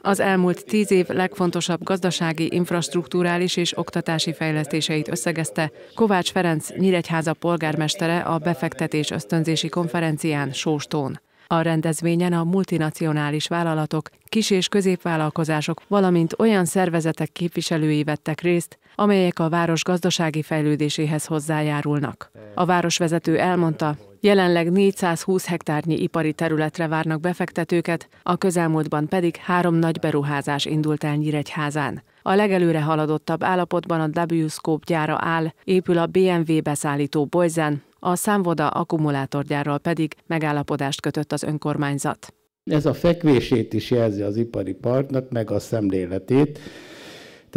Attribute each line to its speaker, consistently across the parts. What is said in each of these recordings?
Speaker 1: Az elmúlt tíz év legfontosabb gazdasági, infrastruktúrális és oktatási fejlesztéseit összegezte Kovács Ferenc Nyíregyháza polgármestere a befektetés ösztönzési konferencián Sóstón. A rendezvényen a multinacionális vállalatok, kis- és középvállalkozások, valamint olyan szervezetek képviselői vettek részt, amelyek a város gazdasági fejlődéséhez hozzájárulnak. A városvezető elmondta, Jelenleg 420 hektárnyi ipari területre várnak befektetőket, a közelmúltban pedig három nagy beruházás indult el Nyíregyházán. A legelőre haladottabb állapotban a W-Scope gyára áll, épül a BMW beszállító Bojzen, a számvoda akkumulátorgyárral pedig megállapodást kötött az önkormányzat.
Speaker 2: Ez a fekvését is jelzi az ipari partnak, meg a szemléletét,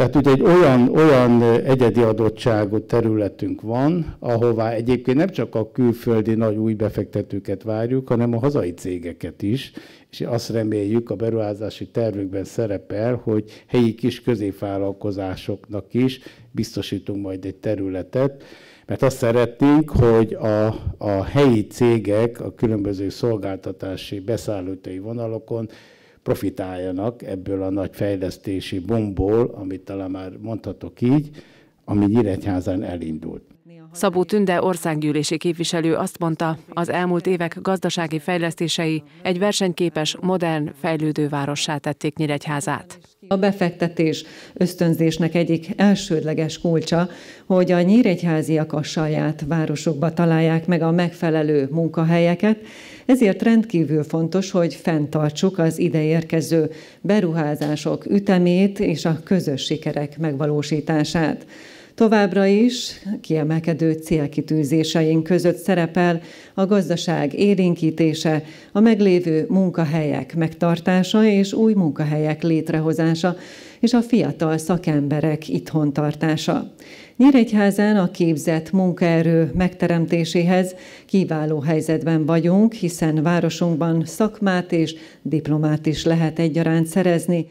Speaker 2: tehát ugye egy olyan, olyan egyedi adottságú területünk van, ahová egyébként nem csak a külföldi nagy új befektetőket várjuk, hanem a hazai cégeket is, és azt reméljük a beruházási tervükben szerepel, hogy helyi kis középvállalkozásoknak is biztosítunk majd egy területet, mert azt szeretnénk, hogy a, a helyi cégek a különböző szolgáltatási beszállítói vonalokon profitáljanak ebből a nagy fejlesztési bomból, amit talán már mondhatok így, ami Nyíregyházán elindult.
Speaker 1: Szabó Tünde országgyűlési képviselő azt mondta, az elmúlt évek gazdasági fejlesztései egy versenyképes, modern, fejlődő várossá
Speaker 3: tették Nyíregyházát. A befektetés ösztönzésnek egyik elsődleges kulcsa, hogy a nyíregyháziak a saját városokba találják meg a megfelelő munkahelyeket, ezért rendkívül fontos, hogy fenntartsuk az ideérkező beruházások ütemét és a közös sikerek megvalósítását. Továbbra is kiemelkedő célkitűzéseink között szerepel a gazdaság élénkítése, a meglévő munkahelyek megtartása és új munkahelyek létrehozása, és a fiatal szakemberek itthon tartása. Nyíregyházán a képzett munkaerő megteremtéséhez kiváló helyzetben vagyunk, hiszen városunkban szakmát és diplomát is lehet egyaránt szerezni.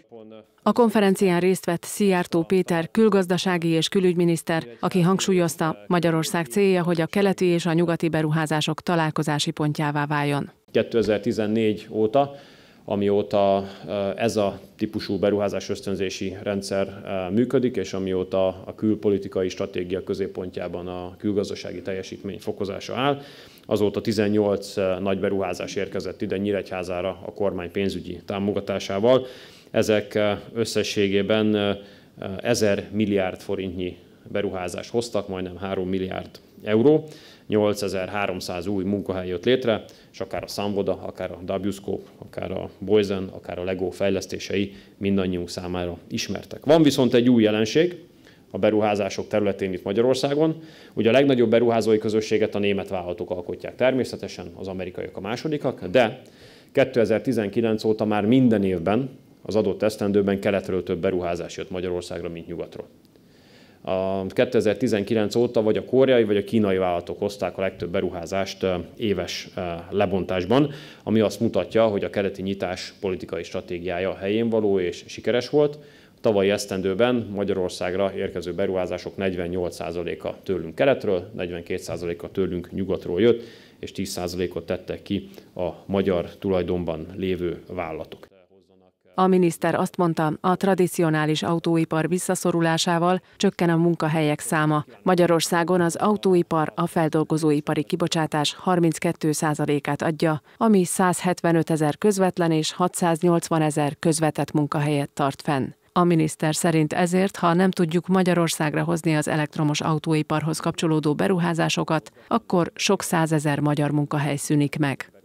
Speaker 1: A konferencián részt vett Szijjártó Péter külgazdasági és külügyminiszter, aki hangsúlyozta, Magyarország célja, hogy a keleti és a nyugati beruházások találkozási pontjává váljon.
Speaker 4: 2014 óta, amióta ez a típusú beruházás ösztönzési rendszer működik, és amióta a külpolitikai stratégia középpontjában a külgazdasági teljesítmény fokozása áll, Azóta 18 nagy beruházás érkezett ide Nyíregyházára a kormány pénzügyi támogatásával. Ezek eh, összességében 1000 eh, milliárd forintnyi beruházást hoztak, majdnem 3 milliárd euró. 8300 új munkahely jött létre, és akár a Samvoda, akár a Dabuscope, akár a Boyzen, akár a Lego fejlesztései mindannyiunk számára ismertek. Van viszont egy új jelenség a beruházások területén itt Magyarországon. Ugye a legnagyobb beruházói közösséget a német vállalatok alkotják természetesen, az amerikaiak a másodikak, de 2019 óta már minden évben az adott esztendőben keletről több beruházás jött Magyarországra, mint nyugatról. A 2019 óta vagy a koreai, vagy a kínai vállalatok hozták a legtöbb beruházást éves lebontásban, ami azt mutatja, hogy a keleti nyitás politikai stratégiája helyén való és sikeres volt. A tavalyi esztendőben Magyarországra érkező beruházások 48%-a tőlünk keletről, 42%-a tőlünk nyugatról jött, és 10%-ot tettek ki a magyar tulajdonban lévő vállalatok.
Speaker 1: A miniszter azt mondta, a tradicionális autóipar visszaszorulásával csökken a munkahelyek száma. Magyarországon az autóipar a feldolgozóipari kibocsátás 32%-át adja, ami 175 ezer közvetlen és 680 ezer közvetett munkahelyet tart fenn. A miniszter szerint ezért, ha nem tudjuk Magyarországra hozni az elektromos autóiparhoz kapcsolódó beruházásokat, akkor sok százezer magyar munkahely szűnik meg.